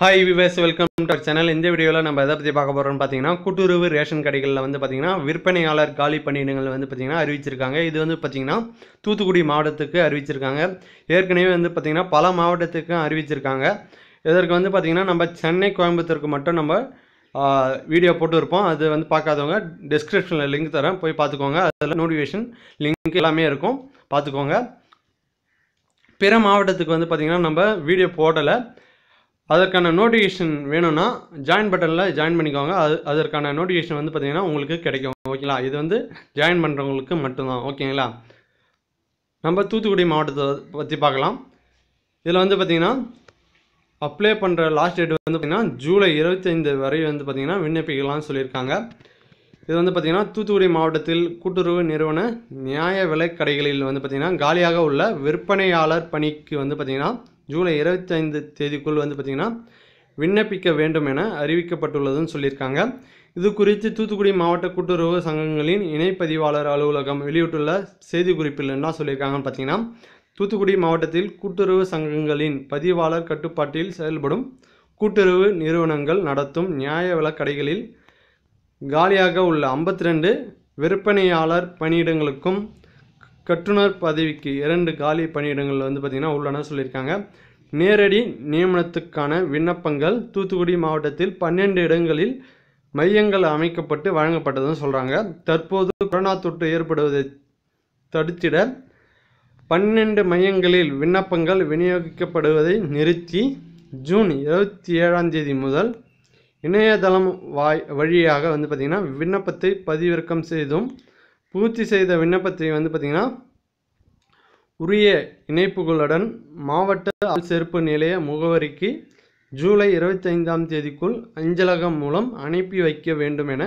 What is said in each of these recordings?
hi விவேஸ் welcome to our channel இந்த வீடியோவில் நம்ம எதை பற்றி பார்க்க போகிறோம்னு பார்த்தீங்கன்னா கூட்டுறவு ரேஷன் கடைகளில் வந்து பார்த்திங்கன்னா விற்பனையாளர் காலி பணியிடங்கள் வந்து பார்த்திங்கன்னா அறிவிச்சிருக்காங்க இது வந்து பார்த்திங்கன்னா தூத்துக்குடி மாவட்டத்துக்கு அறிவிச்சிருக்காங்க ஏற்கனவே வந்து பார்த்திங்கன்னா பல மாவட்டத்துக்கும் அறிவிச்சிருக்காங்க இதற்கு வந்து பார்த்திங்கன்னா நம்ம சென்னை கோயம்புத்தூருக்கு மட்டும் நம்ம வீடியோ போட்டுருப்போம் அது வந்து பார்க்காதவங்க டிஸ்கிரிப்ஷனில் லிங்க் தரேன் போய் பார்த்துக்கோங்க அதில் நோட்டிஃபிகேஷன் லிங்க் எல்லாமே இருக்கும் பார்த்துக்கோங்க பிற மாவட்டத்துக்கு வந்து பார்த்திங்கன்னா நம்ம வீடியோ போடலை அதற்கான நோட்டிஃபிகேஷன் வேணும்னா ஜாயின் பட்டனில் ஜாயின் பண்ணிக்கோங்க அது அதற்கான நோட்டிஃபிகேஷன் வந்து பார்த்திங்கன்னா உங்களுக்கு கிடைக்கும் ஓகேங்களா இது வந்து ஜாயின் பண்ணுறவங்களுக்கு மட்டும்தான் ஓகேங்களா நம்ம தூத்துக்குடி மாவட்டத்தை பற்றி பார்க்கலாம் இதில் வந்து பார்த்திங்கன்னா அப்ளை பண்ணுற லாஸ்ட் டேட் வந்து பார்த்திங்கன்னா ஜூலை இருபத்தைந்து வரை வந்து பார்த்திங்கன்னா விண்ணப்பிக்கலாம்னு சொல்லியிருக்காங்க இது வந்து பார்த்திங்கன்னா தூத்துக்குடி மாவட்டத்தில் கூட்டுறவு நிறுவன நியாய விலை கடைகளில் வந்து பார்த்திங்கன்னா காலியாக உள்ள விற்பனையாளர் பணிக்கு வந்து பார்த்திங்கன்னா ஜூலை இருபத்தி ஐந்து தேதிக்குள் வந்து பார்த்திங்கன்னா விண்ணப்பிக்க வேண்டும் என அறிவிக்கப்பட்டுள்ளதுன்னு சொல்லியிருக்காங்க இது குறித்து தூத்துக்குடி மாவட்ட கூட்டுறவு சங்கங்களின் இணைப்பதிவாளர் அலுவலகம் வெளியிட்டுள்ள செய்திக்குறிப்பில் என்ன சொல்லியிருக்காங்கன்னு பார்த்தீங்கன்னா தூத்துக்குடி மாவட்டத்தில் கூட்டுறவு சங்கங்களின் பதிவாளர் கட்டுப்பாட்டில் செயல்படும் கூட்டுறவு நிறுவனங்கள் நடத்தும் நியாய விலக்கடைகளில் காலியாக உள்ள ஐம்பத்தி ரெண்டு விற்பனையாளர் பணியிடங்களுக்கும் கட்டுனர் பதவிக்கு இரண்டு காலி பணியிடங்கள் வந்து பார்த்திங்கன்னா உள்ளன சொல்லியிருக்காங்க நேரடி நியமனத்துக்கான விண்ணப்பங்கள் தூத்துக்குடி மாவட்டத்தில் பன்னெண்டு இடங்களில் மையங்கள் அமைக்கப்பட்டு வழங்கப்பட்டதுன்னு சொல்கிறாங்க தற்போது கொரோனா தொற்று ஏற்படுவதை தடுத்திட பன்னெண்டு மையங்களில் விண்ணப்பங்கள் விநியோகிக்கப்படுவதை நிறுத்தி ஜூன் இருபத்தி ஏழாம் தேதி முதல் இணையதளம் வாய் வழியாக வந்து பார்த்திங்கன்னா விண்ணப்பத்தை பதிவிறக்கம் செய்தும் பூர்த்தி செய்த விண்ணப்பத்தை வந்து பார்த்திங்கன்னா உரிய இணைப்புகளுடன் மாவட்ட ஆள் செருப்பு நிலைய முகவரிக்கு ஜூலை இருபத்தைந்தாம் தேதிக்குள் அஞ்சலகம் மூலம் அனுப்பி வைக்க வேண்டும் என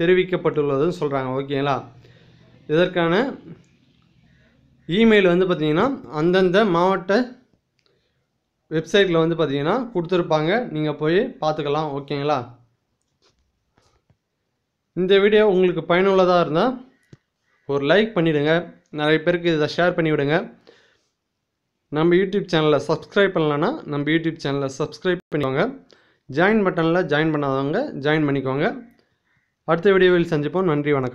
தெரிவிக்கப்பட்டுள்ளதுன்னு சொல்கிறாங்க ஓகேங்களா இதற்கான இமெயில் வந்து பார்த்திங்கன்னா அந்தந்த மாவட்ட வெப்சைட்டில் வந்து பார்த்திங்கன்னா கொடுத்துருப்பாங்க நீங்கள் போய் பார்த்துக்கலாம் ஓகேங்களா இந்த வீடியோ உங்களுக்கு பயனுள்ளதாக இருந்தால் ஒரு லைக் பண்ணிவிடுங்க நிறைய பேருக்கு இதை ஷேர் பண்ணிவிடுங்க நம்ம யூடியூப் சேனலை சப்ஸ்கிரைப் பண்ணலன்னா நம்ம யூடியூப் சேனலை சப்ஸ்கிரைப் பண்ணிக்கோங்க ஜாயின் பட்டனில் ஜாயின் பண்ணாதவங்க ஜாயின் பண்ணிக்கோங்க அடுத்த வீடியோவில் சந்திப்போம் நன்றி வணக்கம்